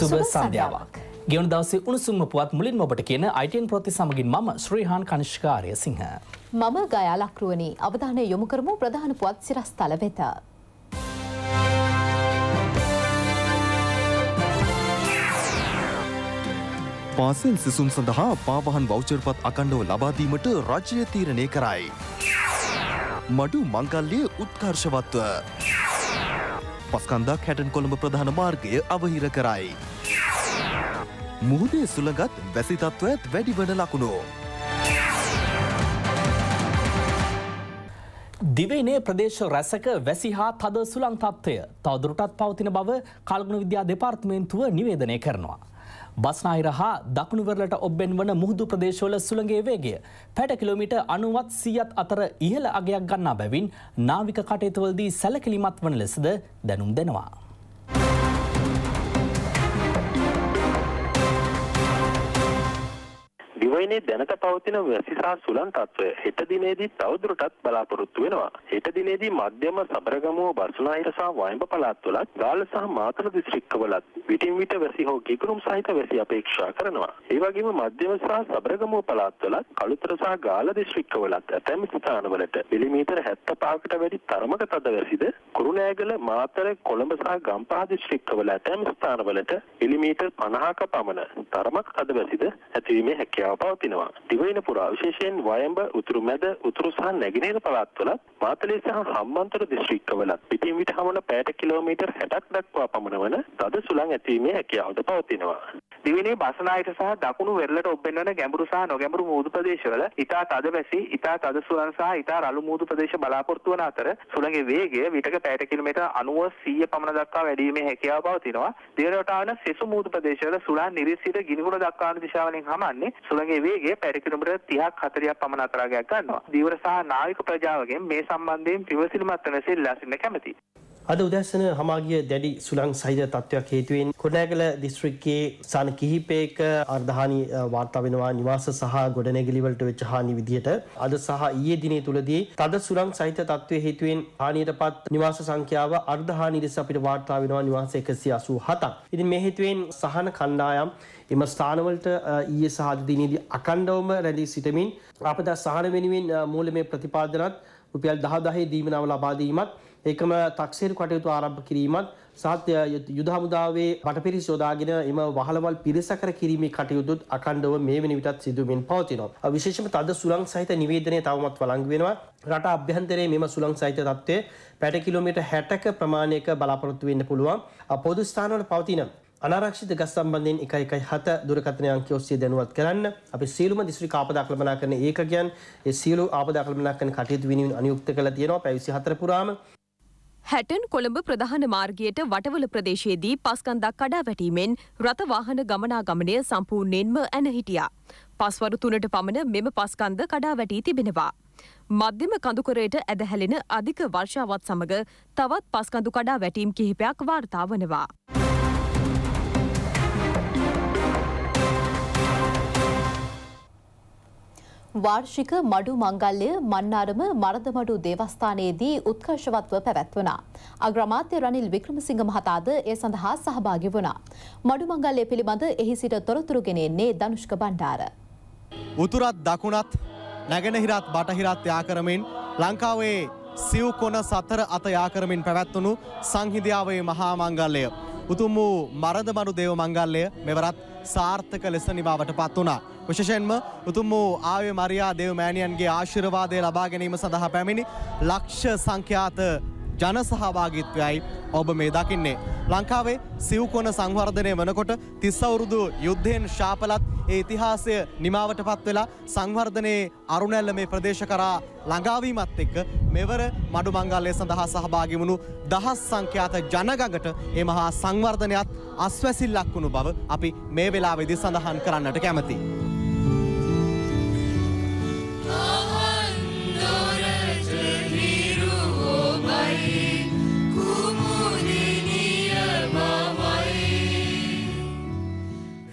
සුබ සන්ධ්‍යාවක්. ගෙවුණු දවසේ උණුසුම්ම පුවත් මුලින්ම ඔබට කියන ITN ප්‍රති සමගින් මම ශ්‍රීහාන් කනිෂ්කාරය සිංහ. මම ගයා ලක්රුවනි අවධානය යොමු කරමු ප්‍රධාන පුවත් සිරස්තල වෙත. පාසල් සිසුන් සඳහා පාවහන් වෞචර්පත් අකණ්ඩව ලබාදීමට රජය තීරණය කරයි. මඩු මංගල්ලය උත්කර්ෂවත්ව. පස්කන්දක් හැටන් කොළඹ ප්‍රධාන මාර්ගය අවහිර කරයි. මුහුණේ සුළඟත් වැසිතත්වත් වැඩිවන ලකුණෝ. දිවයිනේ ප්‍රදේශ රැසක වැසි හා තද සුළං තත්ත්වය තවදුරටත් පවතින බව කල්ගුණ විද්‍යා දෙපාර්තමේන්තුව නිවේදනය කරනවා. බස්නාහිර හා දකුණුවරලට ඔබ්බෙන් වන මුහුදු ප්‍රදේශවල සුළඟේ වේගය පැට කිලෝමීට අනුවත් සීයත් අතර ඉහළ අගයක් ගන්නා බැවින් නාවික කටයුතුවලදී සැලකිලිමත් වන ලෙසද දැනුම් දෙනවා. තුන්වෙනි දැනට පවතින වැසිසා සුළං තත්ත්වය හෙට දිනේදී තවදුරටත් බලාපොරොත්තු වෙනවා. හෙට දිනේදී මධ්‍යම සබරගමුව බස්නාහිර සහ වයඹ පළාත්වලත් ගාල්ල සහ මාතර දිස්ත්‍රික්කවලත් විටින් විට වැසි හෝ ගිගුරුම් සහිත වැසි අපේක්ෂා කරනවා. ඒ වගේම මධ්‍යම සහ සබරගමුව පළාත්වලත් කළුතර සහ ගාල්ල දිස්ත්‍රික්කවලත් ඇතැම් ස්ථානවලට මිලිමීටර 75කට වැඩි තරමක තද වැසිද කුරුණෑගල මාතර කොළඹ සහ ගම්පහ දිස්ත්‍රික්කවල ඇතැම් ස්ථානවලට මිලිමීටර් 50ක පමණ තරමක් තද වැසිද ඇතිවීමේ හැකියාව පවතිනවා. දිවයින පුරා විශේෂයෙන් වයඹ, උතුරු මැද, උතුරු සහ නැගෙනහිර පළාත්වලත් මාතලේ සහ හම්බන්තොට දිස්ත්‍රික්කවලත් පිටින් විට හමන පැයට කිලෝමීටර් 60ක් දක්වා පමණ වන තද සුළං ඇතිවීමේ හැකියාවද පවතිනවා. දිවිනේ බස්නායට සහ දකුණු වෙරළට ඔබෙන්වන ගැඹුරු සහ නොගැඹුරු මුහුදු ප්‍රදේශවල ඉතා තද වැසි, ඉතා තද සුළං සහ ඉතා රළු මුහුදු ප්‍රදේශ බලාපොරොත්තු වන අතර සුළඟේ වේගය විටක 60 කිලෝමීටර් 90 100 පමණ දක්වා වැඩිීමේ හැකියාව පවතිනවා. දිවයිනට ආන සෙසු මුහුදු ප්‍රදේශවල සුළං නිරිසිත ගිනිගුණ දක්වාන දිශාවලින් හමන්නේ සුළඟේ වේගය 60 කිලෝමීටර් 30ක් 40ක් පමණ අතරාගයක් ගන්නවා. දීවර සහ නාවික ප්‍රජාවගෙන් මේ සම්බන්ධයෙන් පිවිසිලිමත් වන සෙල්ලා සිටින කැමැතියි. අද උදැස්සන හමාගිය දැඩි සුළං සහිත තත්ත්වයක් හේතුවෙන් කොඩනෑගල දිස්ත්‍රික්කයේ සාන කිහිපයක අර්ධහානි වාර්තා වෙනවා නිවාස සහ ගොඩනැගිලිවලට වෙච්ච හානි විදියට අද සහ ඊයේ දිනේ තුලදී තද සුළං සහිත තත්ත්වයේ හේතුවෙන් හානියටපත් නිවාස සංඛ්‍යාව අර්ධහානි ලෙස අපිට වාර්තා වෙනවා නිවාස 187ක්. ඉතින් මේ හේතුවෙන් සහන කණ්ඩායම් එම ස්ථානවලට ඊයේ සහ අද දිනේදී අකණ්ඩවම රැඳී සිටමින් ආපදා සහන වෙනුවෙන් මූලමය ප්‍රතිපාදනත් රුපියල් 10 10 දීමනාව ලබා දීමත් ඒකම තක්සේරු කටයුතු ආරම්භ කිරීමත් සත් යුද හමුදාවේ පටපිරිස් යොදාගෙන එම වහලවල් පිරිසකර කිරීමේ කටයුතුත් අකණ්ඩව මේ වෙන විටත් සිදුවෙමින් පවතිනවා. විශේෂම තද සුළං සහිත නිවේදනය තවමත් වළංගු වෙනවා. රට අභ්‍යන්තරයේ මෙම සුළං සහිත තත්ත්වය පැට කිලෝමීටර් 60ක ප්‍රමාණයක බලාපොරොත්තු වෙන්න පුළුවන්. පොදු ස්ථානවල පවතින අනාරක්ෂිත ගස් සම්බන්ධයෙන් එක එකයි හත දුරකථන අංකය ඔස්සේ දැනුවත් කරන්න අපි සියලුම දිස්ත්‍රික් ආපදා කළමනා කරන ඒකකයන් ඒ සියලු ආපදා කළමනා කරන කටයුතු වෙනුවෙන් අනියුක්ත කළා තියෙනවා පැය 24 පුරාම හැටන් කොළඹ ප්‍රධාන මාර්ගයට වටවල ප්‍රදේශයේදී පස්කන්දක් කඩා වැටීමෙන් රථවාහන ගමනාගමනය සම්පූර්ණයෙන්ම ඇන හිටියා. පස්වරු තුනට පමණ මෙම පස්කන්ද කඩා වැටී තිබෙනවා. මධ්‍යම කඳුකරයට ඇදහැලෙන අධික වර්ෂාවත් සමඟ තවත් පස්කඳු කඩා වැටීම් කිහිපයක් වාර්තා වනවා. වාර්ෂික මඩු මංගල්‍ය මන්නාරම මරදමඩු දේවස්ථානයේදී උත්කර්ෂවත්ව පැවැත්වනා. අග්‍රමාත්‍ය රනිල් වික්‍රමසිංහ මහතාද ඒ සඳහා සහභාගි වුණා. මඩු මංගල්‍ය පිළිබඳ එහි සිට තොරතුරු ගෙනෙන්නේ දනුෂ්ක බණ්ඩාර. උතුරත් දකුණත් නැගෙනහිරත් බටහිරත් යාකරමින් ලංකාවේ සිව්කොන සතර අත යාකරමින් පැවැත්වුණු සංහිදියාවේ මහා මංගල්‍යය. උතුම් වූ මරදමරු දේව මංගල්ලය මෙවරත් සාර්ථක ලෙස නිවාවට පත් වුණා. විශේෂයෙන්ම උතුම් වූ ආවේ මරියා දේව මෑණියන්ගේ ආශිර්වාදය ලබා ගැනීම සඳහා පැමිණි ලක්ෂ සංඛ්‍යාත ජනසහභාගිත්වයයි ඔබ මේ දකින්නේ. ලංකාවේ සිව්කොන සංවර්ධනය වනකොට තිස්සවුරුදු යුද්ධයෙන් ශාපලත් ඒ ඉතිහාසය නිමාවට පත් වෙලා සංවර්ධනයේ අරුණැල්ල මේ ප්‍රදේශ කරා ළඟාවීමත් එක්ක මෙවර මඩු මංගල්ලය සඳහා සහභාගිමුණු දහස් සංඛ්‍යාත ජනගඟට ඒ මහා සංවර්ධනයත් අස්වැසිල්ලක් වුණු බව අපි මේ වෙලාවේදී සඳහන් කරන්නට කැමතියි.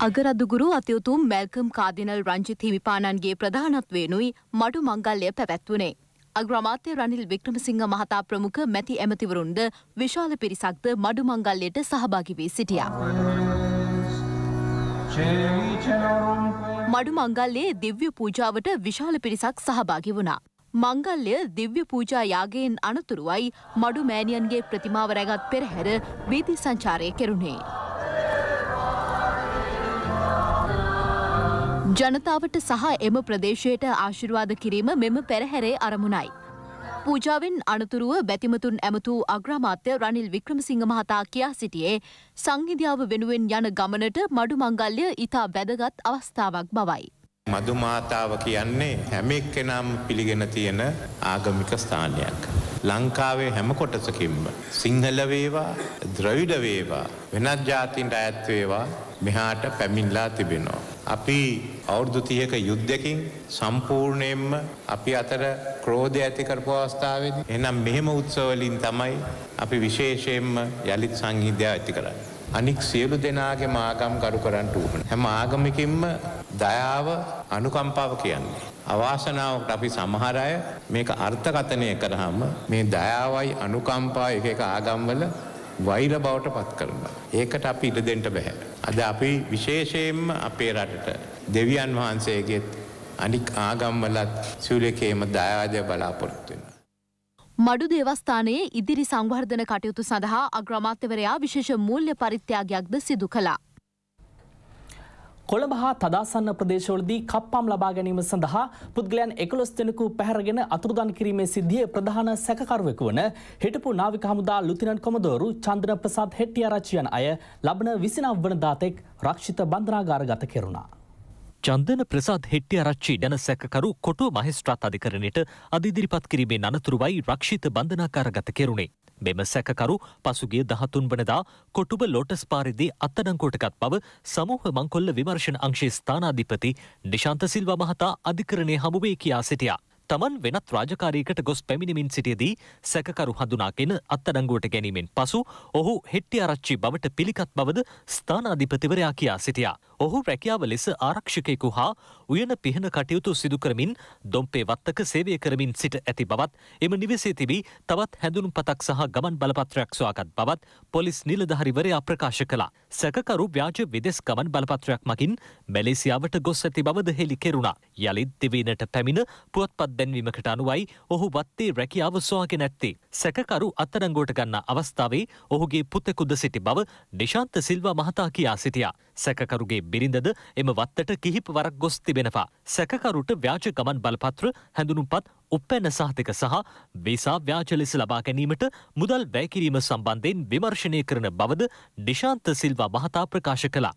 අගරදුගුරු අතියුතුම් මැල්කම් කාදිනල් රංජිත් හිමිපාණන්ගේ ප්‍රධානත්වයෙනුයි මඩු මංගල්ලය පැවැත්වුණේ. අග්‍රමාත්‍ය රනිල් වික්‍රමසිංහ මහතා ප්‍රමුඛ මැති ඇමතිවරුන්ද විශාල පිරිසක්ද මඩු මංගල්ලයට සහභාගි වී සිටියා. මඩු මංගල්ලේ දිව්‍ය පූජාවට විශාල පිරිසක් සහභාගි වුණා. මංගල්්‍ය දිව්‍ය පූජා යාගයෙන් අනතුරුවයි මඩු මෑනියන්ගේ ප්‍රතිමාව රැගත් පෙරහැර වීදි සංචාරය කෙරුණේ. ජනතාවට සහ එම ප්‍රදේශයට ආශිර්වාද කිරීම මෙම පෙරහැරේ අරමුණයි. පූජාවෙන් අනතුරුව බැතිමතුන් ඇමතු අග්‍රමාත්‍ය රනිල් වික්‍රමසිංහ මහතා කියා සිටියේ සංහිධියාව වෙනුවෙන් යන ගමනට මඩු මංගල්්‍ය ඉතා වැදගත් අවස්ථාවක් බවයි. මදු මාතාව කියන්නේ හැම එක්කෙනම් පිළිගෙන තියෙන ආගමික ස්ථානයක්. ලංකාවේ හැම කොටසකින්ම සිංහල වේවා ද්‍රවිඩ වේවා වෙනත් ජාතින්ට අයත් වේවා මෙහාට පැමිණලා තිබෙනවා. අපි අවුරුදු 30ක යුද්ධකින් සම්පූර්ණයෙන්ම අපි අතර ක්‍රෝධය ඇති කරපු අවස්ථාවේදී එහෙනම් මෙහෙම උත්සවවලින් තමයි අපි විශේෂයෙන්ම යලිත් සංහිඳියා ඇති කරන්නේ. අනික් සියලු දෙනාගේම ආගම් කරු කරන්න ඕනේ. හැම ආගමිකින්ම දයාව අනුකම්පාව කියන්නේ. අවාසනාවකට අපි සමහර අය මේක අර්ථකථනය කරාම මේ දයාවයි අනුකම්පා එක එක ආගම්වල වෛර බවට පත් කරනවා. ඒකට අපි ඉඩ දෙන්න බෑ. අද අපි විශේෂයෙන්ම අපේ රටට දෙවියන් වහන්සේගේත් අනික් ආගම්වලත් සූලකේම දයාදය බලාපොරොත්තු වෙනවා. මඩු දේවස්ථානයේ ඉදිරි සංවර්ධන කටයුතු සඳහා අග්‍රමාත්‍යවරයා විශේෂ මූල්‍ය පරිත්‍යාගයක්ද සිදු කළා. කොළඹ හා තදාසන්න ප්‍රදේශවලදී කප්පම් ලබා ගැනීම සඳහා පුද්ගලයන් එකොළොස් දෙනෙකු පැහැරගෙන අතුරුදන් කිරීමේ සිද්ධිය ප්‍රධාන සැකකරුවෙකු වන හිටපු නාවික හමුදා ලුතිනන් කොමදෝරු චන්ද්‍ර ප්‍රසාද් හෙට්ටිආරච්චියන් අය ලබන විසිනව වන දාතෙක් රක්ෂිත බන්ධනාගාරගත කෙරුණා. චන්දන ප්‍රසාද් හෙට්ටිආරච්චි ගැන සැකකරු කොටුව මහෙස්ත්‍රාත් අධිකරණයට අධිදිරිපත් කිරීමේ අනතුරුවයි රක්ෂිත බන්ධනාකාරගත කෙරුණේ. මෙම සැකකරු පසුගිය දහතුන් වනදා කොටුබ ලෝටස් පාරිදි අත්තඩංකෝටකත් බව සමූහ මංකොල්ල විමර්ශණ අංශේ ස්ථානාධිපති නිශාන්ත සිල්වා මහතා අධිකරණය හමුවේ කියා සිටියා. තමන් වෙනත් රාජකාරීකට ගොස් පැමිණිමින් සිටියදී සැකකරු හඳුනාගෙන අත්තඩංගුවට ගැනීමෙන් පසු ඔහු හෙට්ටි ආරච්චි බවට පිළිකත් බවද ස්ථානාධිපතිවරයා කියා සිටියා. ඔහු රැකියාව ලෙස ආරක්ෂකයෙකු හා උයන පිහෙන කටයුතු සිදුකරමින් දොම්පේ වත්තක සේවය කරමින් සිට ඇති බවත් එම නිවසේ තිබී තවත් හැඳුම් පතක් සහ ගමන් බලපත්‍රයක් සොයාගත් බවත් පොලිස් නිලධහරිවරයා ප්‍රකාශ කලා. සැකරු ව්‍යාජ විදෙස් ගමන් බලපත්‍රයක් මකින් මැලේසියාවට ගොස් ඇති බවද හෙළි කෙරුණා. යළිත් දිවීනට පැමිණ පුවත්පත් දැන්වීමකට අනුවයි ඔහු වත්තේ රැකියාව සොයාගෙන ඇත්තේ. සැකරු අත්තරංගෝට ගන්න අවස්ථාවේ ඔහුගේ පුතෙකුද සිටි බව නිශාන්ත සිල්වා මහතා කියා සිටියා. සැකකරුගේ බිරිඳද එම වත්තට කිහිප වරක් ගොස් තිබෙනවා. සැකකරුට ව්‍යාජ ගමන් බලපත්‍ර හැඳුනුම්පත් උපැන්න සහතික සහ වේසා ව්‍යාජ ලෙස ලබා ගැනීමට මුදල් වැයකිරීම සම්බන්ධයෙන් විමර්ශනය කරන බවද නිශාන්ත සිල්වා මහතා ප්‍රකාශ කළා.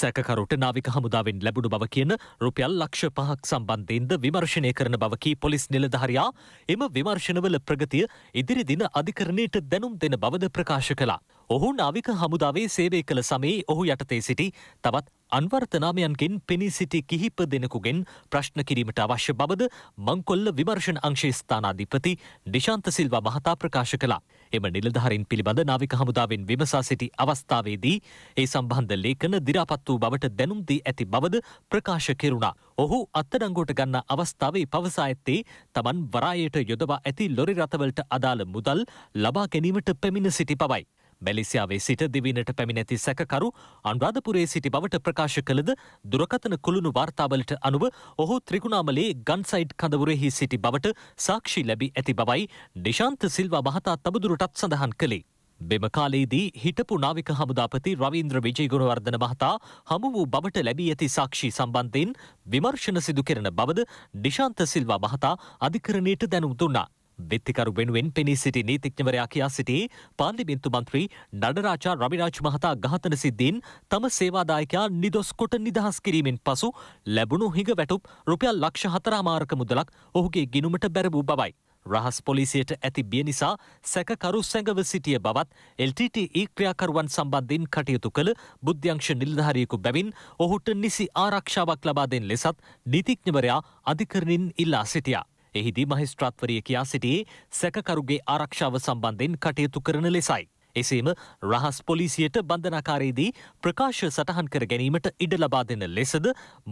සැකකරුට නාවික හමුදාවෙන් ලැබුණු බව කියන රුපියල් ලක්ෂ පහක් සම්බන්ධයෙන්ද විමර්ශනය කරන බවකි පොලිස් නිලධහරයා එම විමර්ශනවල ප්‍රගතිය ඉදිරි දින අධිකරණයට දැනුම් දෙන බවද ප්‍රකාශ කලා. ඔහු නාවික හමුදාවේ සේවය කළ සමයේ ඔහු යටතේ සිටි තවත් අන්වර්තනාමයන්ගෙන් පෙනී සිටි කිහිප දෙනෙකුගෙන් ප්‍රශ්න කිරීමට අවශ්‍ය බවද මංකොල්ල විමර්ශණ අංශේ ස්ථානාධිපති නිශාන්ත සිල්වා මහතා ප්‍රකාශ කළා. එම නිලධාරින් පිළිබඳ නාවික හමුදාවෙන් විමසා සිටි අවස්ථාවේදී ඒ සම්බන්ධ ලේඛන දිරාපත් වූ බවට දැනුම් දී ඇති බවද ප්‍රකාශ කෙරුණා. ඔහු අත්අඩංගුවට ගන්න අවස්ථාවේ පවසා ඇත්තේ තමන් වරායට යොදවා ඇති ලොරි රථවලට අදාළ මුදල් ලබා ගැනීමට පැමිණ සිටි පවයි. මැලේසියාවේ සිට දිවිනට පැමිණැති සැකකරු අනුරාධපුරයේ සිටි බවට ප්‍රකාශ කළද දුරකථන කුළුණු වාර්තාවලට අනුව ඔහු ත්‍රිගුණාමලේ ගන්සයිඩ් කඳවුරෙහි සිටි බවට සාක්ෂි ලැබී ඇති බවයි නිශාන්ත සිල්වා මහතා තබදුරටත් සඳහන් කළේ. මෙම කාලයේදී හිටපු නාවික හමුදාපති රවීන්ද්‍ර විජයගුණවර්ධන මහතා හමු වූ බවට ලැබී ඇති සාක්ෂි සම්බන්ධයෙන් විමර්ශන සිදු කෙරෙන බවද නිශාන්ත සිල්වා මහතා අධිකරණයට දැනුම් දුන්නා. බෙත්තිකරු වෙනුවෙන් පෙනී සිටි නීතිඥවරයා කියා සිටි පාර්ලිමේන්තු මන්ත්‍රී නඩරාජා රවිරාජ් මහතා ඝාතන සිද්ධීන් තම සේවාදායකයා නිදොස් කොට නිදහස් කිරීමෙන් පසු ලැබුණු හිඟ වැටුප් රුපියල් ලක්ෂ හතරාමාරක මුදලක් ඔහුගේ ගිනුමට බැර වූ බවයි. රහස් පොලිසියට ඇති බිය නිසා සැකකරු සැඟව සිටිය බවත් LTTE ක්‍රියාකරුවන් සම්බන්ධයෙන් කටයුතු කළ බුද්ධ්‍යංශ නිලධාරියෙකු බැවින් ඔහුට නිසි ආරක්ෂාවක් ලබා දෙන ලෙසත් නීතිඥවරයා අධිකරණින් ඉල්ලා සිටියා. එහිදී මහිස්ත්‍රාත්වරිය කියා සිටියේ සැකකරුගේ ආරක්ෂාව සම්බන්ධයෙන් කටයුතු කරන ලෙසයි. එසේම රහස් පොලිසියට බන්ධනාකාරයේදී ප්‍රකාශ සටහන් කර ගැනීමට ඉඩ ලබා දෙන ලෙසද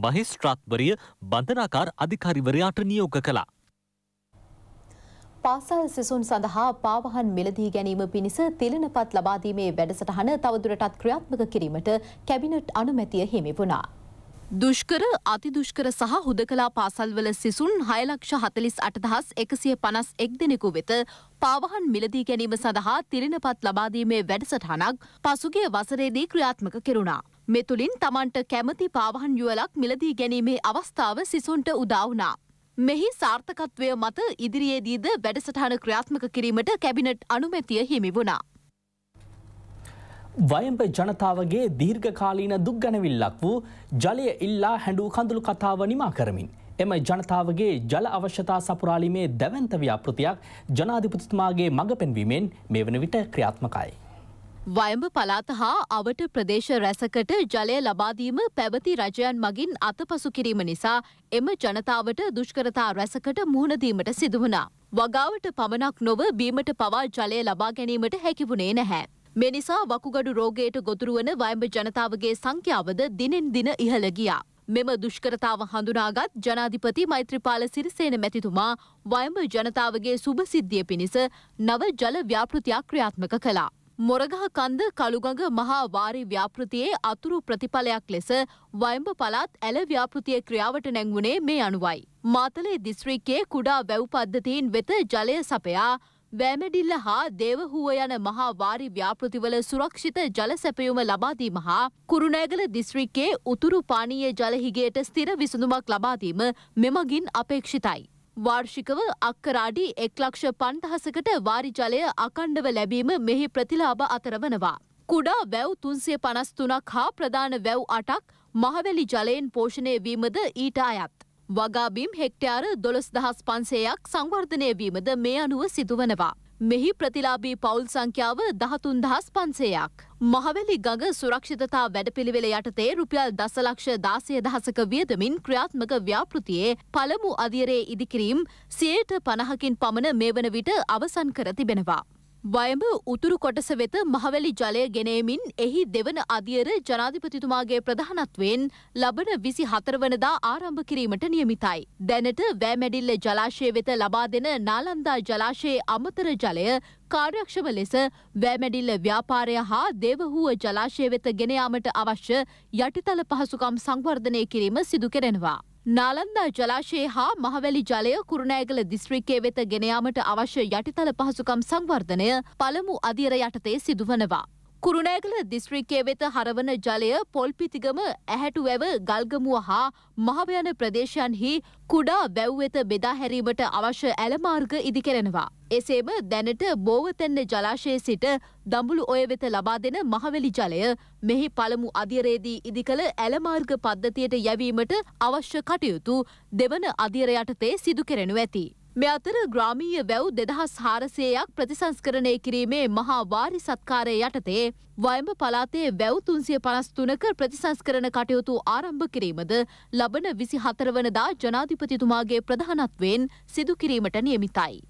මහිස්ත්‍රාත්වරිය බන්ධනාකාර අධිකාරිවරයාට නියෝග කළා. පාසල් සිසුන් සඳහා පාවහන් මිලදී ගැනීම පිණිස තිලනපත් ලබාදීමේ වැඩසටහන තවදුරටත් ක්‍රියාත්මක කිරීමට කැබිනට් අනුමැතිය හිමි වුණා. දුෂ්කර අතිදුෂ්කර සහ හුදකලා පාසල්වල සිසුන් හයලක්ෂ හතලිස් අටදහස් එකසිය පනස් එක් දෙනෙකු වෙත පාවහන් මිලදී ගැනීම සඳහා තිරණපත් ලබාදීමේ වැඩසටහනක් පසුගේ වසරේදී ක්‍රියාත්මක කෙරුණා. මෙතුළින් තමන්ට කැමති පාවහන් යුවලක් මිලදී ගැනීමේ අවස්ථාව සිසුන්ට උදාවනා. මෙහි සාර්ථකත්වය මත ඉදිරියේදීද වැඩසටහන ක්‍රියාත්මක කිරීමට කැබිනට් අනුමැතිය හිමි වුණා. වයඹ ජනතාවගේ දීර්ඝකාලීන දුක්ගැනවිල්ලක් වූ ජලය ඉල්ලා හැඩූ කඳුළු කතාව නිමා කරමින්. එම ජනතාවගේ ජල අවශ්‍යතා සපුරාලිමේ දැවන්තව්‍යාපෘතියක් ජනාධිපතුතුමාගේ මඟ පෙන්වීමෙන් මේ වන විට ක්‍රියාත්මකයි. වයඹ පලාත හා අවට ප්‍රදේශ රැසකට ජලය ලබාදීම පැවති රජයන් මගින් අතපසු කිරීම නිසා එම ජනතාවට දුෂ්කරතා රැසකට මුහුණදීමට සිදුවනා. වගාවට පමණක් නොව බීමට පවා ජලය ලබා ගැනීමට හැකිවුණේ නැහැ. මේ නිසා වකුගඩු රෝගයට ගොදුරු වන වයඹ ජනතාවගේ සංඛ්‍යාවද දිනෙන් දින ඉහළ ගියා. මෙම දුෂ්කරතාව හඳුනාගත් ජනාධිපති මෛත්‍රපාල සිරිසේන මැතිතුමා වයඹ ජනතාවගේ සුභසිද්ධිය පිණිස නව ජල ව්‍යාපෘතියක් ක්‍රියාත්මක කළා. මොරගහ කන්ද කළුගඟ මහා වාරි ව්‍යාපෘතියේ අතුරු ප්‍රතිඵලයක් ලෙස වයඹ පළාත් ඇල ව්‍යාපෘතිය ක්‍රියාවට නැංවුණේ මේ අනුවයි. මාතලේ දිස්ත්‍රික්කයේ කුඩා වැව් පද්ධතීන් වෙත ජලය සපයා වැමඩිල්ල හා දේවහුව යන මහා වාරි ව්‍යාපෘතිවල සුරක්ෂිත ජල සැපයුම ලබාදීම හා කුරුණෑගල දිස්ත්‍රික්කේ උතුරු පානීය ජලහිගයට ස්ථිර විසඳුමක් ලබාදීම මෙමගින් අපේක්ෂිතයි. වාර්ෂිකව අක්කරාඩි එක්ලක්ෂ පන්තහසකට වාරිජලය අකණ්ඩව ලැබීම මෙහි ප්‍රතිලාබ අතරවනවා. කුඩා වැව් තුන්සේ පනස්තුනක් හා ප්‍රධාන වැව් අටක් මහවැලි ජලයෙන් පෝෂණය වීමද ඊට අයත්. වගාබිම් හෙක්ටයාර දොළොස් දහස් පන්සේයක් සංවර්ධනය වීමද මේ අනුව සිදුවනවා. මෙහි ප්‍රතිලාබී පවුල් සංඛ්‍යාව දහතුන් දහස් පන්සේයක්. මහවැලි ගඟ සුරක්ෂිතතා වැඩපිළිවෙල යටතේ රුපියල් දසලක්ෂ දාසය දහසක වියදමින් ක්‍රියාත්මක ව්‍යාපෘතියේ පළමු අධියරේ ඉදිකිරීම් සයට පණහකින් පමණ මේ වන විට අවසන් කර තිබෙනවා. වයඹ උතුරු කොටස වෙත මහවැලි ජලය ගෙනේමින් එහි දෙවන අධියර ජනාධිපතිතුමාගේ ප්‍රධානත්වයෙන් ලබන විසි හතරවනදා ආරම්භ කිරීමට නියමිතයි. දැනට වෑමැඩිල්ල ජලාශය වෙත ලබා දෙන නාලන්දා ජලාශයේ අමතර ජලය කාර්යක්ෂම ලෙස වෑමැඩිල්ල ව්‍යාපාරය හා දේවහුව ජලාශය වෙත ගෙනයාමට අවශ්‍ය යටිතල පහසුකම් සංවර්ධනය කිරීම සිදු කෙරෙනවා. නාලන්දා ජලාශයේ හා මහවැලි ජලය කුරුණෑගල දිස්ත්‍රික්කයේ වෙත ගෙනයාමට අවශ්‍ය යටිතල පහසුකම් සංවර්ධනය පළමු අදියර යටතේ සිදුවනවා. කුරුණෑගල දිස්ත්‍රික්කය වෙත හරවන ජලය පොල්පිතිගම ඇහැටුවැව ගල්ගමුව හා මහවයන ප්‍රදේශයන්හි කුඩා වැව් වෙත බෙදා හැරීමට අවශ්‍ය ඇලමාර්ග ඉදිකරෙනවා. එසේම දැනට බෝවතැන්න ජලාශයේ සිට දඹුළු ඔය වෙත ලබා දෙන මහවැලි ජලය මෙහි පළමු අධියරේදී ඉදිකළ ඇලමාර්ග පද්ධතියට යැවීමට අවශ්‍ය කටයුතු දෙවන අධියර යටතේ සිදු කෙරෙනු ඇති. මෙ අතර ග්‍රාමීය වැව් දෙදහස් හාරසයයක් ප්‍රතිසංස්කරණය කිරීමේ මහා වාරි සත්කාරය යටතේ වයඹ පලාතේ වැව් තුන්සිය පනස්තුනක ප්‍රතිසංස්කරණ කටයුතු ආරම්භ කිරීමද ලබන විසි හතරවනදා ජනාධිපතිතුමාගේ ප්‍රධානත්වයෙන් සිදුකිරීමට නියමිතයි.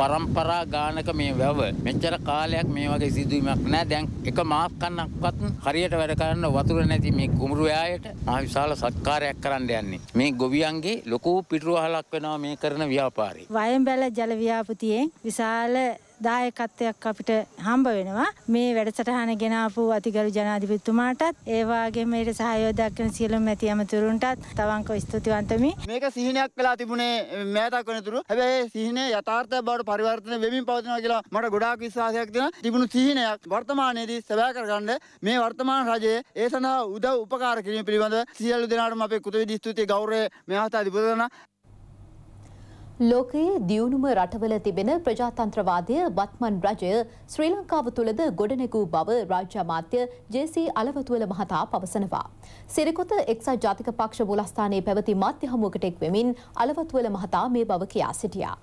પરම්පරා ගානක මේ වැව මෙච්චර කාලයක් මේ වගේ සිදුවීමක් නෑ දැන් එක මාස් කන්නක්වත් හරියට වැඩ කරන්න වතුර නැති මේ කුමරු යායට මහ විශාල සත්කාරයක් කරන්න යන්නේ මේ ගොවියන්ගේ ලොකු පිටුවහලක් වෙනවා මේ කරන ව්‍යාපාරේ වයඹැල ජල ව්‍යාපෘතියේ විශාල දායකත්වයක් අපිට හම්බ වෙනවා මේ වැඩසටහන ගෙනාපු අතිගරු ජනාධිපතිතුමාටත් ඒ වගේම ඊට සහයෝගය දක්වන සියලුම ඇති ඇමතුරුන්ටත් තවන්කෝ ස්තුතිවන්තමි මේක සිහිනයක් වෙලා තිබුණේ මෑතක් වෙනතුරු හැබැයි ඒ සිහිනය යථාර්ථය බවට පරිවර්තනය වෙමින් පවතිනවා කියලා මට ගොඩාක් විශ්වාසයක් තියෙනවා තිබුණු සිහිනයක් වර්තමානයේදී සැබෑ කරගන්න මේ වර්තමාන රජයේ ඒ සඳහා උදව් උපකාර කිරීම පිළිබඳ සියලු දෙනාටම අපේ කුතුහල දිස්ත්‍රික්කයේ ගෞරවය මේ අවස්ථාවේදී පුදවනවා ලෝකයේ දියුණුම රටවල තිබෙන ප්‍රජාතන්ත්‍රවාදය වත්මන් රජය ශ්‍රී ලංකාව තුළද ගොඩනැගූ බව රාජ්‍ය අමාත්‍ය ජේසී අලවතුවල මහතා පවසනවා. සිරිකොත එක්සත් ජාතික පක්ෂ මුලස්ථානයේ පැවති මාධ්‍ය හමුවකට එක් වෙමින් අලවතුවල මහතා මේ බව කියා සිටියා.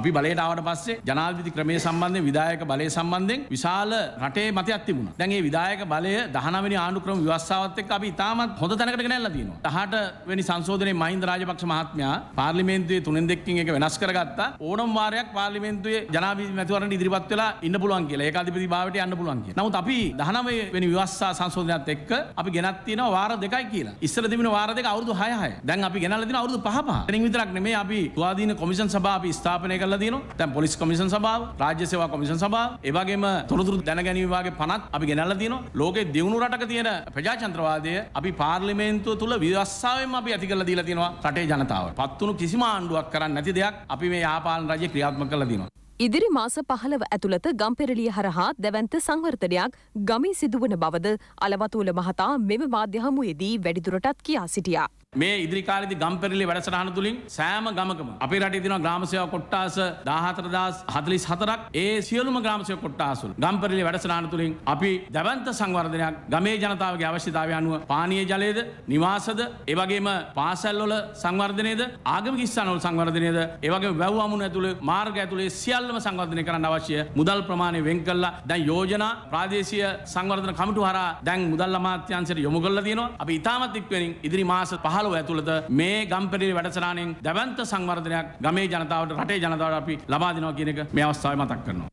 අපි බලයටාවට පස්සේ ජනාධිපති ක්‍රමේ සම්බන්ධයෙන් විධායක බලය සම්බන්ධයෙන් විශාල රටේ මතයක් තිබුණා. දැන් මේ විධායක බලය 19 වෙනි ආණ්ඩු ක්‍රම ව්‍යවස්ථාවත් එක්ක අපි ඉතාමත් හොඳ තැනකට ගෙනල්ලා තියෙනවා. 18 වෙනි සංශෝධනයේ මහින්ද රාජපක්ෂ මහත්මයා පාර්ලිමේන්තුවේ තුනෙන් දෙකකින් එක වෙනස් කරගත්තා. ඕනම වාරයක් පාර්ලිමේන්තුවේ ජනාධිපති මැතිවරණයට ඉදිරිපත් වෙලා ඉන්න පුළුවන් කියලා. ඒකාධිපති භාවයට යන්න පුළුවන් කියලා. නමුත් අපි 19 වෙනි ව්‍යවස්ථා සංශෝධනයත් එක්ක අපි ගෙනත් තියෙනවා වාර දෙකයි කියලා. ඉස්සර තිබුණ වාර දෙක අවුරුදු 6 6. දැන් අපි ගෙනල්ලා තියෙන අවුරුදු 5 5. එතනින් විතරක් නෙමෙයි අපි ස්වාධීන කොමිෂන් සභාව අපි ස්ථාපනය කළ කරලා තියෙනවා. දැන් පොලිස් කොමිෂන් සභාව, රාජ්‍ය සේවා කොමිෂන් සභාව, ඒ වගේම තොරතුරු දැනගැනීම විභාගේ 50ත් අපි ගෙනල්ලා තියෙනවා. ලෝකේ දියුණු රටක තියෙන ප්‍රජාතන්ත්‍රවාදය අපි පාර්ලිමේන්තුව තුල විවස්සාවෙන් අපි ඇති කරලා දීලා තියෙනවා රටේ ජනතාවට. පත්තුණු කිසිම ආණ්ඩුවක් කරන්නේ නැති දෙයක් අපි මේ යාපාලන රජය ක්‍රියාත්මක කරලා තියෙනවා. ඉදිරි මාස පහළව ඇතුළත ගම්පෙරලිය හරහා දැවන්ත සංවර්ධනයක් ගමී සිදුවන බවද අලවතුූල මහතා මෙම මාධ්‍ය හමුයේදී වැඩිදුරටත් කියා සිටියා. මේ ඉදිරි කාලෙදි ගම්පෙරළි වැඩසටහන තුලින් සෑම ගමකම අපේ රටේ තියෙන ග්‍රාම සේවා කොට්ටාස 14044ක් ඒ සියලුම ග්‍රාම සේවා කොට්ටාස වල ගම්පෙරළි වැඩසටහන තුලින් අපි දවන්ත සංවර්ධනයක් ගමේ ජනතාවගේ අවශ්‍යතාවය අනුව පානීය ජලයේද නිවාසද ඒ වගේම පාසල් වල සංවර්ධනයේද ආගමික ස්ථාන වල සංවර්ධනයේද ඒ වගේම වැව් අමුණු ඇතුළේ මාර්ග ඇතුළේ සියල්ලම සංවර්ධනය කරන්න අවශ්‍ය මුදල් ප්‍රමාණය වෙන් කළා දැන් යෝජනා ප්‍රාදේශීය සංවර්ධන කමිටු හරහා දැන් මුදල් අමාත්‍යාංශයට යොමු කරලා තියෙනවා අපි ඉතාමත් ඉක්මනින් ඉදිරි මාස 5 පහළොව ඇතුළත මේ ගම්පෙරේ වැඩසටහනෙන් දැවන්ත සංවර්ධනයක් ගමේ ජනතාවට රටේ ජනතාවට අපි ලබා දෙනවා කියන එක මේ අවස්ථාවේ මතක් කරනවා.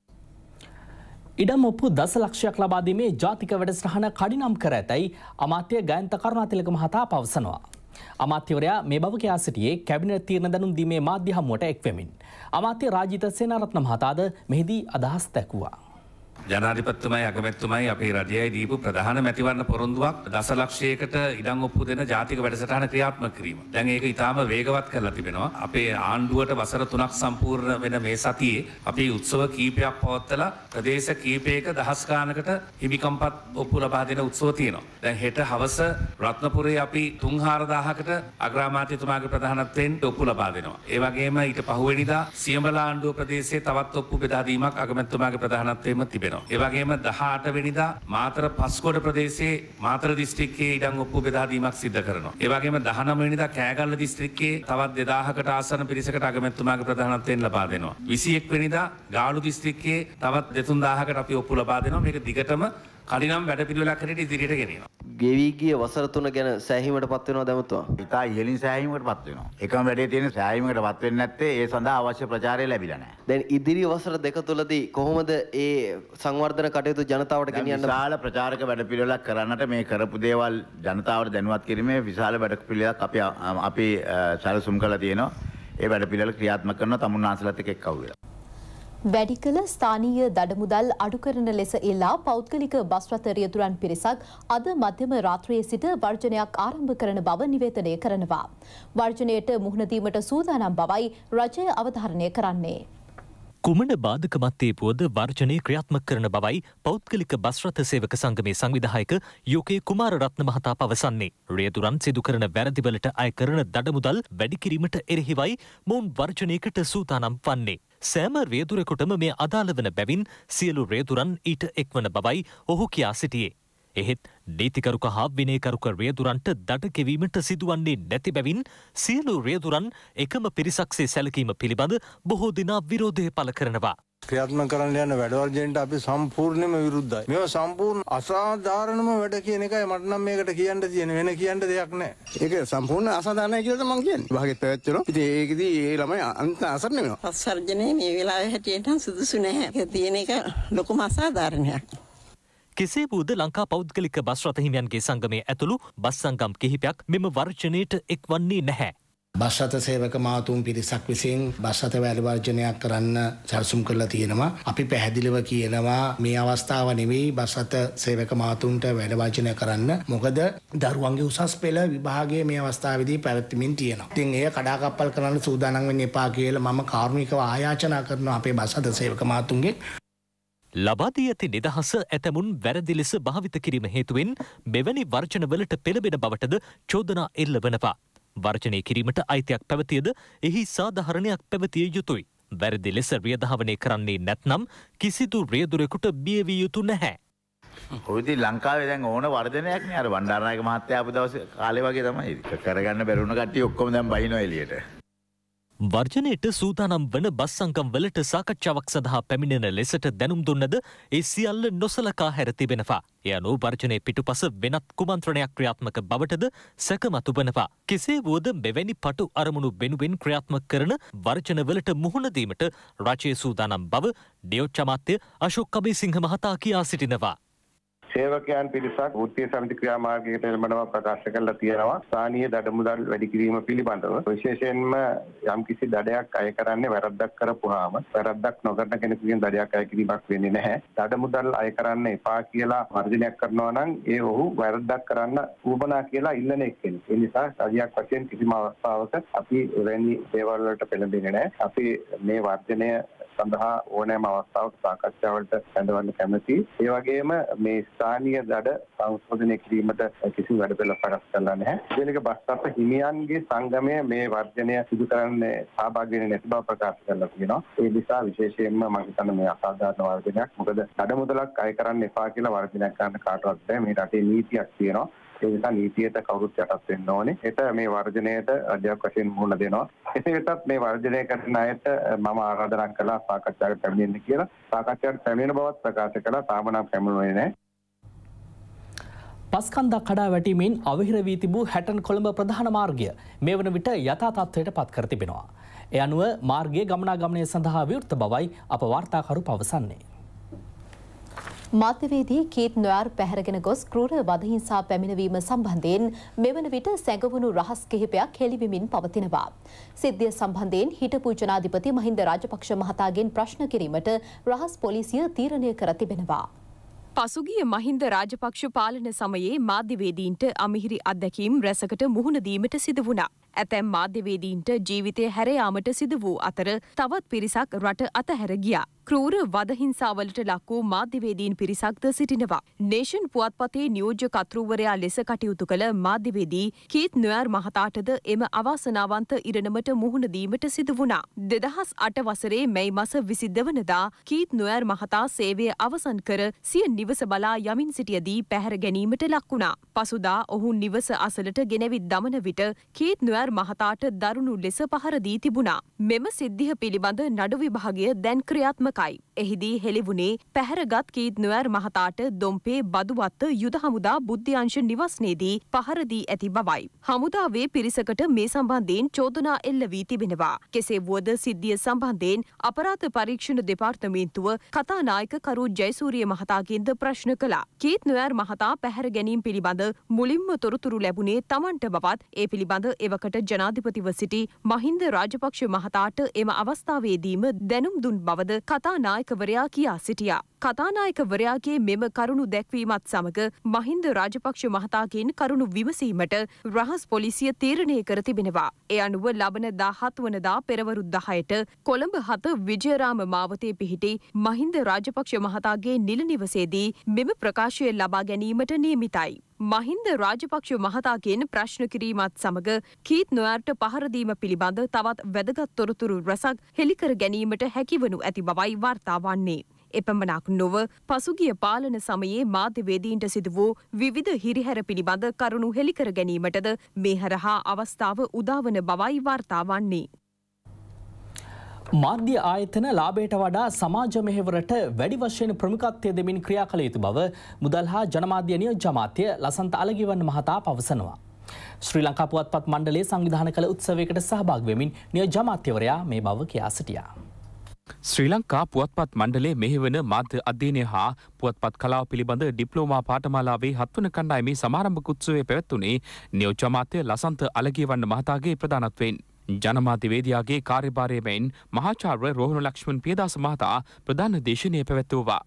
ඉඩම් ඔප්පු දසලක්ෂයක් ලබාදීමේ ජාතික වැඩසටහන කඩිනම් කර ඇතැයි අමාත්‍ය ගයන්ත කරුණාතිලක මහතා පවසනවා. අමාත්‍යවරයා මේ බව කියා සිටියේ කැබිනට් තීරණ දැනුම් දීමේ මාධ්‍ය හමුවට එක්වෙමින්. අමාත්‍ය රාජිත සේනාරත්න මහතාද මෙහිදී අදහස් දැක්වුවා. ජනාධිපතිතුමයි අගමැතිතුමයි අපේ රජයයි දීපු ප්‍රධාන මැතිවරණ පොරොන්දුවක් දසලක්ෂයකට ඉඩම් ඔප්පු දෙන ජාතික වැඩසටහන ක්‍රියාත්මක කිරීම. දැන් ඒක ඊටාම වේගවත් කරලා තිබෙනවා. අපේ ආණ්ඩුවට වසර 3ක් සම්පූර්ණ වෙන මේ සතියේ අපි උත්සව කීපයක් පවත්වලා ප්‍රදේශ කීපයක දහස් ගානකට හිමිකම්පත් ඔප්පු ලබා දෙන උත්සව තියෙනවා. දැන් හෙට හවස රත්නපුරේ අපි 3-4000කට අග්‍රාමාත්‍යතුමාගේ ප්‍රධානත්වයෙන් ඔප්පු ලබා දෙනවා. ඒ වගේම ඊට පහුවෙනිදා සියඹලා ආණ්ඩුව ප්‍රදේශයේ තවත් ඔප්පු බෙදා දීමක් අගමැතිතුමාගේ ප්‍රධානත්වයෙන් තිබෙනවා. තිබෙනවා. එවගේම දහට වෙනිදා මාතර පස්කොඩ ප්‍රදේශයේ මාතර දිස්ත්‍රික්කයේ ඉඩම් ඔප්පු බෙදාදීමක් සිද්ධ කරනවා. එවගේම දහනම වෙනිදා කෑගල්ල දිස්ත්‍රික්කයේ තවත් දෙදාහකට ආසන පිරිසකට අගමැතුමාගේ ප්‍රධානත්වයෙන් ලබා දෙනවා. විසි එක් වෙනිදා ගාලු දිස්ත්‍රික්කයේ තවත් දෙතුන් දාහකට අපි ඔප්පු ලබා දෙනවා. මේක දිගටම කලිනම් වැඩ පිළිවෙලක් කරට ඉදිරියට ගෙනවා. ගෙවී ගිය වසර තුන ගැන සෑහීමටපත් වෙනවා දැමතුවා. ඉතා ඉහළින් සෑහීමකටපත් වෙනවා. එකම වැඩේ තියෙන සෑහීමකටපත් වෙන්නේ නැත්තේ ඒ සඳහා අවශ්‍ය ප්‍රචාරය ලැබිලා නැහැ. දැන් ඉදිරි වසර දෙක තුලදී කොහොමද ඒ සංවර්ධන කටයුතු ජනතාවට ගෙනියන්න විශාල ප්‍රචාරක වැඩපිළිවෙලක් කරන්නට මේ කරපු දේවල් ජනතාවට දැනුවත් කිරීමේ විශාල වැඩපිළිවෙලක් අපි අපි සැලසුම් කරලා තියෙනවා. ඒ වැඩපිළිවෙල ක්‍රියාත්මක කරනවා තමුන්නාන්සලත් එක්ක එක්කව වෙලා. වැඩි කළ ස්ථානීය දඩමුදල් අඩු කරන ලෙස එල්ලා පෞද්ගලික බස් රථ රියදුරන් පිරිසක් අද මධ්‍යම රාත්‍රියේ සිට වර්ජනයක් ආරම්භ කරන බව නිවේදනය කරනවා. වර්ජනයට මුහුණ දීමට සූදානම් බවයි රජය අවධාරණය කරන්නේ. කුමන බාධක මත්තේ පුවද වර්ජනය ක්‍රියාත්මක කරන බවයි පෞද්ගලික බස් රථ සේවක සංගමේ සංවිධායක යෝකේ කුමාර රත්න මහතා පවසන්නේ. රියදුරන් සිදු කරන වැරදිවලට අය කරන දඩමුදල් වැඩි කිරීමට එරෙහිවයි මොවුන් වර්ජනයකට සූදානම් වන්නේ. සෑම රේදුරෙකුටම මේ අදාළ වන බැවින් සියලු රේදුරන් ඊට එක්වන බවයි ඔහු කියා සිටියේ. එහෙත් නීතිකරුක හා විනේකරුක රේදුරන්ට දඩ කෙවීමට සිදුවන්නේ නැති බැවින් සියලු රේදුරන් එකම පිරිසක්සේ සැලකීම පිළිබඳ බොහෝ දෙනා විරෝධය පළ කරනවා. ක්‍රියාත්මක කරන්න යන වැඩවර්ජනට අපි සම්පූර්ණයෙන්ම විරුද්ධයි. මේවා සම්පූර්ණ අසාධාරණම වැඩ කියන එකයි මට නම් මේකට කියන්න තියෙන වෙන කියන්න දෙයක් නැහැ. ඒක සම්පූර්ණ අසාධාරණයි කියලා මම කියන්නේ. විභාගෙත් පැවැත්වෙනවා. ඉතින් ඒකෙදි ඒ ළමයි අන්ත අසරණ වෙනවා. අසර්ජනේ මේ වෙලාවේ හැටියට සුදුසු නැහැ. ඒක තියෙන එක ලොකුම අසාධාරණයක්. කෙසේ වූද ලංකා පෞද්ගලික බස් රථහිමියන්ගේ සංගමය ඇතුළු බස් සංගම් කිහිපයක් මෙම වර්ජනයට එක් වන්නේ නැහැ. බස්සත සේවක මාතුම් පිරිසක් විසින් බස්සත වැලි වර්ජනයක් කරන්න සැලසුම් කරලා තියෙනවා. අපි පැහැදිලිව කියනවා මේ අවස්ථාව නෙවෙයි බස්සත සේවක මාතුන්ට වැඩ වර්ජනය කරන්න. මොකද දරුවන්ගේ උසස් පෙළ විභාගයේ මේ අවස්ථාවේදී පැවැත්මින් තියෙනවා. ඉතින් එය කඩාකප්පල් කරන්න සූදානම් වෙන්න එපා කියලා මම කාරුණිකව ආයාචනා කරනවා අපේ බස්සත සේවක මාතුන්ගෙන්. ලබාදී ඇති නිදහස ඇතැමුන් වැරදි ලෙස භාවිත කිරීම හේතුවෙන් මෙවැනි වර්ජනවලට පෙළබෙන බවටද චෝදනා එල්ල වනවා. වර්ජනය කිරීමට අයිතියක් පැවතියද එහි සාධහරණයක් පැවතිය යුතුයි. වැරදි ලෙස රියධාවනය කරන්නේ නැත්නම් කිසිදු රියදුරෙකුට බියවිය යුතු නැහැ. හොදි ලංකාවේ දැන් ඕන වර්ධනයක් අර බණ්ඩාරනායක මහත්තයා අපි දවසේ කාලේ වගේ තමයි කරගන්න බැරුණ කට්ටිය ඔක්කොම දැන් බහිනවා එළියට. වර්ජනයට සූදානම් වන බස්සංකම් වලට සාකච්ඡාවක් සඳහා පැමිණෙන ලෙසට දැනුම් දුන්නද ඒ සියල්ල නොසලකා හැරතිබෙනවා. එය අනු වර්ජනය පිටුපස වෙනත් කුමන්ත්‍රණයක් ක්‍රියාත්මක බවටද සැකමතුබනවා. කෙසේ වුවද මෙවැනි පටු අරමුණු වෙනුවෙන් ක්‍රියාත්මක කරන වර්ජනවලට මුහුණදීමට රජය සූදානම් බව ඩියෝච්චමාත්‍ය අශෝක් කබේ සිංහ මහතා කියා සිටිනවා. සේවකයන් පිරිසක් වෘත්තීය සමිති ක්‍රියාමාර්ගයකට එළඹෙනවා ප්‍රකාශ කරලා තියෙනවා. ස්ථානීය දඩමුදල් වැඩි කිරීම පිළිබඳව විශේෂයෙන්ම යම්කිසි දඩයක් අය කරන්නේ වැරද්දක් කරපුවාම වැරද්දක් නොකරන කෙනෙකුගෙන් දඩයක් අය කිරීමක් වෙන්නේ නැහැ. දඩමුදල් අය කරන්න එපා කියලා වර්ජනයක් කරනවා නම් ඒ ඔහු වැරද්දක් කරන්න ඌමනා කියලා ඉල්ලන එක්කෙනෙක්. ඒ නිසා සදියක් වශයෙන් කිසිම අවස්ථාවක අපි එවැනි දේවල් වලට පෙළඹෙන්නේ නැහැ. අපි මේ වර්ජනය සඳහා ඕනෑම අවස්ථාවක සාකච්ඡාවලට සැඳවන්න කැමැතියි. ඒ වගේම මේ ස්ථානීය දඩ සංශෝධනය කිරීමට කිසිම වැඩපිළිවෙලක් පටන් ගන්න නැහැ. දෙලක බස්සප්ප හිමියන්ගේ සංගමය මේ වර්ජනය සිදු කරන්නේ සහභාගී වෙන්නේ නැති බව ප්‍රකාශ කරලා තියෙනවා. ඒ නිසා විශේෂයෙන්ම මම හිතන්නේ මේ අසාධාරණ වර්ධනයක්. මොකද දඩ මුදලක් අය කරන්න එපා කියලා වර්ධනයක් කරන්න කාටවත් බෑ. මේ රටේ නීතියක් තියෙනවා. ඒ නිසා නීතියට කවුරුත් යටත් වෙන්න ඕනේ. ඒත මේ වර්ජණයට අධ්‍යාපක වශයෙන් මුහුණ දෙනවා. එසේ වෙතත් මේ වර්ජණය කරන අයට මම ආරාධනා කළා සාකච්ඡාවට පැමිණෙන්න කියලා. සාකච්ඡාවට පැමිණෙන බවත් ප්‍රකාශ කළා. තාම නම් පැමිණුනේ නැහැ. පස්කන්දක් කඩා වැටීමෙන් අවහිර වී තිබූ හැටන් කොළඹ ප්‍රධාන මාර්ගය මේ වන විට යථා තත්ත්වයට පත් කර තිබෙනවා. එ අනුව මාර්ගයේ ගමනාගමනය සඳහා විවෘත බවයි අප වාර්තාකරු පවසන්නේ. මධ්‍යවේදී කීත් නොයාර් පැහැරගෙන ගොස් කෘර වදහිංසා පැමිණවීම සම්බන්ධයෙන් මෙවන විට සැඟවුණු රහස් කිහිපයක් හෙළිවිමින් පවතිනවා. සිද්ධිය සම්බන්ධයෙන් හිටපු ජනාධිපති මහින්ද රාජපක්ෂ මහතාගෙන් ප්‍රශ්න කිරීමට රහස් පොලිසිය තීරණය කර තිබෙනවා. පසුගිය මහින්ද රාජපක්ෂ පාලන සමයේ මාධ්‍යවේදීන්ට අමිහිරි අත්දැකීම් රැසකට මුහුණ දීමට සිදු වුණා. ඇතැම් මාධ්‍යවේදීන්ට ජීවිතය හැරයාමට සිදු වූ අතර තවත් පිරිසක් රට අතහැර ගියා. ක්‍රූර වදහිංසාවලට ලක් වූ මාධ්‍යවේදීන් පිරිසක්ද සිටිනවා. නේෂන් පුවත්පතේ නියෝජ්‍ය කර්තෘවරයා ලෙස කටයුතු කළ මාධ්‍යවේදී කීත් නොයර් මහතාටද එම අවාසනාවන්ත ඉරණමට මුහුණ දීමට සිදු වුණා. දෙදහස් අට වසරේ මැයි මස විසිදවනදා කීත් නොයර් මහතා සේවය අවසන් කර සිය නිවස බලා යමින් සිටියදී පැහැර ගැනීමට ලක්වුණා. පසුදා ඔහු නිවස අසලට ගෙනවිත් දමන විට කීත් නොයර් සර් මහතාට දරුණු ලෙස පහර දී තිබුණා. මෙම සිද්ධිය පිළිබඳ නඩු විභාගය දැන් ක්‍රියාත්මකයි. එහිදී හෙළිවුණේ පැහැරගත් කීත් නොයර් මහතාට දොම්පේ බදුවත්ත යුද හමුදා බුද්ධ්‍යංශ නිවස්නේදී පහර දී ඇති බවයි. හමුදාවේ පිරිසකට මේ සම්බන්ධයෙන් චෝදනා එල්ල වී තිබෙනවා. කෙසේ වුවද සිද්ධිය සම්බන්ධයෙන් අපරාධ පරීක්ෂණ දෙපාර්තමේන්තුව කතානායකකරු ජයසූරිය මහතාගෙන්ද ප්‍රශ්න කළා. කීත් නොයර් මහතා පැහැර ගැනීම පිළිබඳ මුලින්ම තොරතුරු ලැබුණේ තමන්ට බවත් ඒ පිළිබඳ එවකට සිටගත් ජනාධිපතිව සිටි මහින්ද රාජපක්ෂ මහතාට එම අවස්ථාවේදීම දැනුම් දුන් බවද කතා නායකවරයා කියා සිටියා. කතානායකවරයාගේ මෙම කරුණු දැක්වීමත් සමග මහින්ද රාජපක්ෂ මහතාගෙන් කරුණු විමසීමට රහස් පොලිසිය තීරණය කර තිබෙනවා. ඒ අනුව ලබන දාහත් වනදා පෙරවරු දහයට කොළඹ හත විජයරාම මාවතේ පිහිටි මහින්ද රාජපක්ෂ මහතාගේ නිල නිවසේදී මෙම ප්‍රකාශය ලබා ගැනීමට නියමිතයි. මහින්ද රාජපක්ෂ මහතාගෙන් ප්‍රශ්න කිරීමත් සමග කීත් නොයාර්ට පහරදීම පිළිබඳ තවත් වැදගත් තොරතුරු රැසක් හෙළිකර ගැනීමට හැකිවනු ඇති බවයි වාර්තා වන්නේ. එපමණක් නොව පසුගිය පාලන සමයේ මාධ්‍යවේදීන්ට සිදු වූ විවිධ හිරිහැර පිළිබඳ කරුණු හෙළිකර ගැනීමටද මේ හරහා අවස්ථාව උදාවන බවයි වාර්තා වන්නේ. මාධ්‍ය ආයතන ලාබයට වඩා සමාජ මෙහෙවරට වැඩි වශයෙන් ප්‍රමුඛත්වය දෙමින් ක්‍රියා කළ යුතු බව මුදල් හා ජනමාධ්‍ය නියෝජ්‍යමාත්‍ය ලසන්ත අලගිවන්න මහතා පවසනවා. ශ්‍රී ලංකා පුවත්පත් මණ්ඩලයේ සංවිධාන කළ උත්සවයකට සහභාගි වෙමින් නියෝජ්‍යමාත්‍යවරයා මේ බව කියා සිටියා. ශ්‍රී ලංකා පුවත්පත් මණ්ඩලේ මෙහෙවන මාධ්‍ය අධ්‍යයනය හා පුවත්පත් කලාව පිළිබඳ ඩිප්ලෝමා පාඨමාලාවේ හත්වන කණ්ඩායමේ සමාරම්භක උත්සවය පැවැත්වුණේ නියෝජ්‍ය අමාත්‍ය ලසන්ත අලගියවන්න මහතාගේ ප්‍රධානත්වයෙන්. ජනමාධ්‍යවේදියාගේ කාර්යභාරය මෙන් මහාචාර්ය රෝහණ ලක්ෂ්මන් පියදාස මහතා ප්‍රධාන දේශනය පැවැත්වුවා.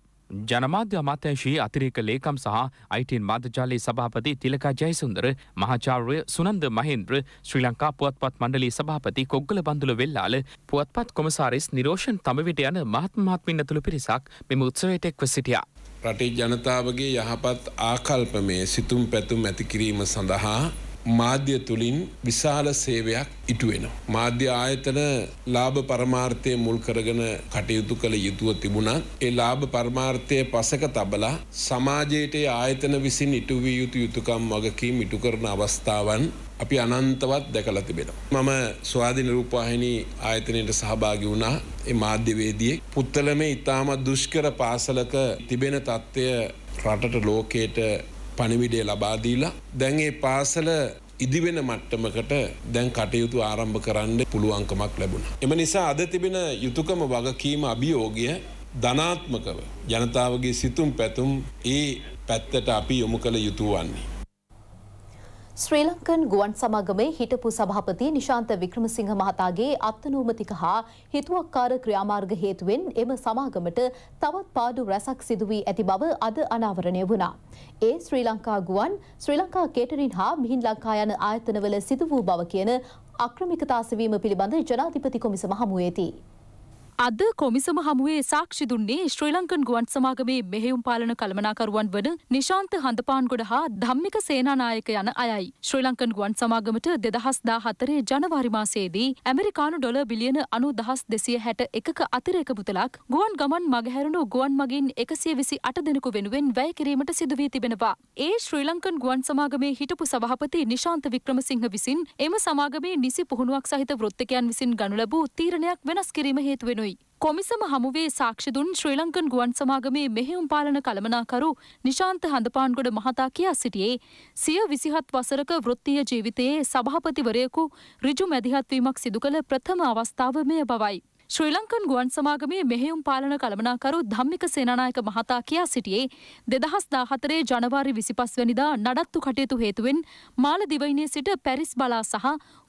ජනමාධ්‍ය අමාත්‍යංශයේ අතිරේක ලේකම් සහ අයිටන් මාධ්‍යජාලයේ සභාපති තිලකා ජයසුන්දර මහාචාර්ය සුනන්ද මහේන්ද්‍ර ශ්‍රී ලංකා පුවත්පත් මණ්ඩලයේ සභාපති කොග්ගල බඳුල වෙල්ලාල පුවත්පත් කොමසාරිස් නිරෝෂන් තමවිට යන මහත්මහත්මින් ඇතුළු පිරිසක් මෙම උත්සවයට එක්ව සිටියා. රටේ ජනතාවගේ යහපත් ආකල්පමේ සිතුම් පැතුම් ඇතිකිරීම සඳහා මාධ්‍ය තුළින් විශාල සේවයක් ඉටුවෙනවා. මාධ්‍ය ආයතන ලාභ පරමාර්ථය මුල් කරගෙන කටයුතු කළ යුතුව තිබුණත් ඒ ලාභ පරමාර්ථය පසක තබලා සමාජයට ආයතන විසින් ඉටුවිය යුතු යුතුකම් වගකීම් ඉටු කරන අවස්ථාවන් අපි අනන්තවත් දැකලා තිබෙනවා. මම ස්වාධි නිරූපාහිනී ආයතනයට සහභාගි වුණා ඒ මාධ්‍යවේදියෙක්. පුත්තලමේ ඉතාම දුෂ්කර පාසලක තිබෙන තත්ත්වය රටට ලෝකයට පණිවිඩය ලබාදීලා දැන් ඒ පාසල ඉදිවෙන මට්ටමකට දැන් කටයුතු ආරම්භ කරන්න පුළුවන්කමක් ලැබුණ. එම නිසා අද තිබෙන යුතුකම වගකීම අභියෝගය ධනාත්මකව ජනතාවගේ සිතුම් පැතුම් ඒ පැත්තට අපි යොමු කළ යුතුවන්නේ. ශ්‍රී ලංකන් ගුවන් සමාගමේ හිටපු සභාපති නිශාන්ත වික්‍රමසිංහ මහතාගේ අත්නෝමතික හා හිතුවක්කාර ක්‍රියාමාර්ග හේතුවෙන් එම සමාගමට තවත් පාඩු රැසක් සිදු වී ඇති බව අද අනාවරණය වුණා. ඒ ශ්‍රී ලංකා ගුවන් ශ්‍රී ලංකා කේටරින් හා මිහින් ලංකා යන ආයතනවල සිදු වූ බව කියන අක්‍රමිකතා සවීම පිළිබඳ ජනාධිපති කොමිසම හමුවේදී. අද කොමිසම හමුවේ සාක්ෂි දුන්නේ ශ්‍රී ලංකන් ගුවන් සමාගමේ මෙහෙයුම් පාලන කළමනාකරුවන් වන නිශාන්ත හඳපාන්ගොඩ හා ධම්මික සේනානායක යන අයයි. ශ්‍රී ලංකන් ගුවන් සමාගමට දෙදහස් දා හතරේ ජනවාරි මාසයේදී ඇමරිකානු ඩොල බිලියන අනු දහස් දෙසිය හැට එකක අතිරේක මුදලක් ගුවන් ගමන් මගහැරුණු ගුවන් මගින් එකසිය විසි අට දෙනෙකු වෙනුවෙන් වැය කිරීමට සිදුවී තිබෙනවා. ඒ ශ්‍රී ලංකන් ගුවන් සමාගමේ හිටපු සභහපති නිශාන්ත වික්‍රමසිංහ විසින් එම සමාගමේ නිසි පුහුණුවක් සහිත වෘත්තකයන් විසින් ගනු ලැබූ තීරණයක් වෙනස් කිරීම හේතුවෙනුයි. යනුයි. කොමිසම හමුවේ සාක්ෂි දුන් ශ්‍රී ලංකන් ගුවන් සමාගමේ මෙහෙයුම් පාලන කළමනාකරු නිශාන්ත හඳපාන්ගොඩ මහතා කියා සිටියේ සිය විසිහත් වසරක වෘත්තීය ජීවිතයේ සභාපතිවරයෙකු ඍජු මැදිහත්වීමක් සිදු කළ ප්‍රථම අවස්ථාව මෙය බවයි. ශ්‍රී ලංකන් ගුවන් සමාගමේ මෙහෙයුම් පාලන කළමනාකරු ධම්මික සේනානායක මහතා කියා සිටියේ දෙදහස් දාහතරේ ජනවාරි විසිපස් වනිදා නඩත්තු කටයුතු හේතුවෙන් මාල දිවයිනේ සිට පැරිස් බලා සහ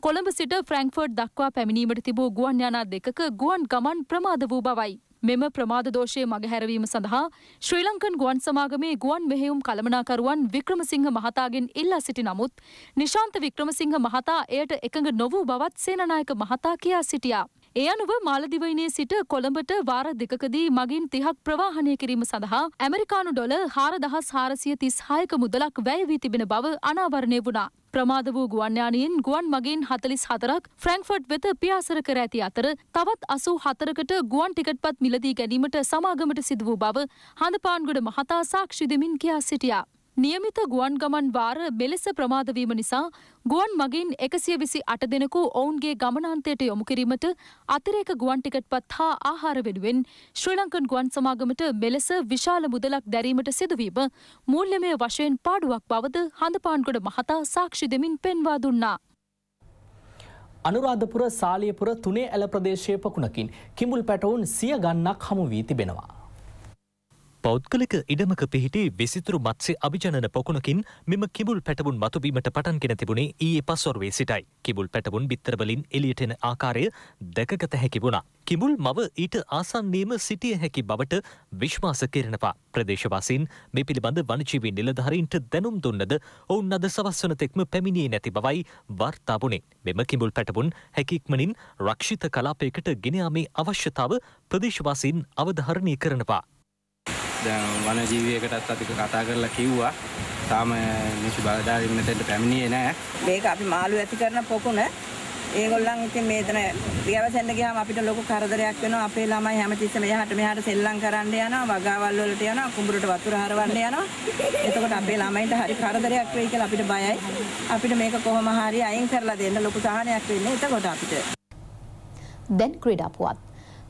කොළඹ සිට ෆ්‍රැංක්ෆර්ඩ් දක්වා පැමිණීමට තිබූ ගුවන් යානා දෙකක ගුවන් ගමන් ප්‍රමාද වූ බවයි. මෙම ප්‍රමාද දෝෂය මගහැරවීම සඳහා ශ්‍රී ලංකන් ගුවන් සමාගමේ ගුවන් මෙහෙයුම් කළමනාකරුවන් වික්‍රමසිංහ මහතාගෙන් ඉල්ලා සිටි නමුත් නිශාන්ත වික්‍රමසිංහ මහතා එයට එකඟ නොවූ බවත් සේනනායක මහතා කියා සිටියා. ඒ අනුව මාලදිවයිනේ සිට කොළඹට වාර දෙකකදී මගින් තිහක් ප්‍රවාහනය කිරීම සඳහා ඇමරිකානු ඩොල හාර දහස් හාරසිය තිස් හායක මුදලක් වැයවී තිබෙන බව අනාවරණය වුණා. ප්‍රමාද වූ ගුවන්යානයෙන් ගුවන් මගින් හතලිස් හතරක් ෆ්‍රැන්ක්ෆර්ඩ් වෙත පියාසර කර ඇති අතර තවත් අසූ හතරකට ගුවන් ටිකට්පත් මිලදී ගැනීමට සමාගමට සිදුවූ බව හඳපාන්ගොඩ මහතා සාක්ෂිදමින් කියා සිටියා. නියමිත ගුවන් ගමන් වාර මෙලෙස ප්‍රමාදවීම නිසා ගුවන් මගින් එකසිය විසි අට දෙනකු ඔවුන්ගේ ගමනාන්තයට යොමු කිරීමට අතිරේක ගුවන් ටිකට්පත් හා ආහාර වෙනුවෙන් ශ්‍රී ලංකන් ගුවන් සමාගමට මෙලෙස විශාල මුදලක් දැරීමට සිදුවීම මූල්‍යමය වශයෙන් පාඩුවක් බවද හඳපාන්ගොඩ මහතා සාක්ෂි දෙමින් පෙන්වා දුන්නා. අනුරාධපුර සාලියපුර තුනේ ඇල ප්‍රදේශය පකුණකින් කිඹුල් පැටවුන් සිය ගන්නක් හමු වී තිබෙනවා. පෞද්ගලික ඉඩමක පිහිටි විසිතුරු මත්සේ අභිජනන පොකුණකින් මෙම කිබුල් පැටබුන් මතුබීමට පටන්ගෙන තිබුණේ ඒ පස්වරුවේ සිටයි. කිබුල් පැටබුන් බිත්තරවලින් එලියටෙන ආකාරය දැකගත හැකි වුණා. කිබුල් මව ඊට ආසන්නේම සිටිය හැකි බවට විශ්වාස කරනවා. ප්‍රදේශවාසීන් මේ පිළිබඳ වනජීවී නිලධාරීන්ට දැනුම් දුන්නද ඔවුන් අද සවස් වන තෙක්ම පැමිණියේ නැති බවයි වාර්තා වුණේ. මෙම කිඹුල් පැටබුන් හැකික්මනින් රක්ෂිත කලාපයකට ගෙන යාමේ අවශ්‍යතාව ප්‍රදේශවාසීන් අවධාරණය කරනවා. වන ජීවයකටත් අතික කතා කරලා කිව්වා තාම මිසු බලධාරින් මෙතෙන්ට පැමිණියේ නෑ මේක අපි මාළු ඇති කරන පොකුණ ඒගොල්ලන් ඉතින් මේතන පියවසෙන්ද ගියාම අපිට ලොකු කරදරයක් වෙනවා අපේ ළමයි හැමතිස්සෙම එහාට මෙහාට සෙල්ලම් කරන්න යනවා වගාවල් වලට යනවා කුඹුරට වතුර හරවන්න යනවා එතකොට අපේ ළමයින්ට හරි කරදරයක් වෙයි කියලා අපිට බයයි අපිට මේක කොහොම හරි අයින් කරලා දෙන්න ලොකු සහනයක් වෙන්නේ එතකොට අපිට දැන් ක්‍රීඩා පුවත්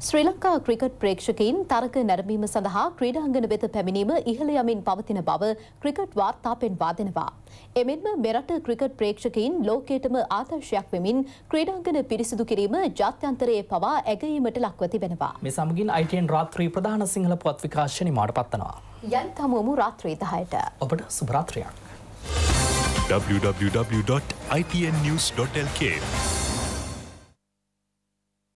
ශ්‍රී ලංකා ක්‍රිකට් ප්‍රේක්ෂකයින් තරග නැරඹීම සඳහා ක්‍රීඩාංගන වෙත පැමිණීම ඉහළ යමින් පවතින බව ක්‍රිකට් වාර්තා පෙන්වා දෙනවා. එමෙන්ම මෙරට ක්‍රිකට් ප්‍රේක්ෂකයින් ලෝකයටම ආදර්ශයක් වෙමින් ක්‍රීඩාංගන පිරිසිදු කිරීම ජාත්‍යන්තරයේ පවා ඇගීමට ලක්ව තිබෙනවා. මේ සමගින් ITN රාත්‍රී ප්‍රධාන සිංහල පුවත් විකාශනයේ මාඩ පත්වනවා. යන් තමුවමු රාත්‍රී 10ට. ඔබට සුබ රාත්‍රියක්. www.itnnews.lk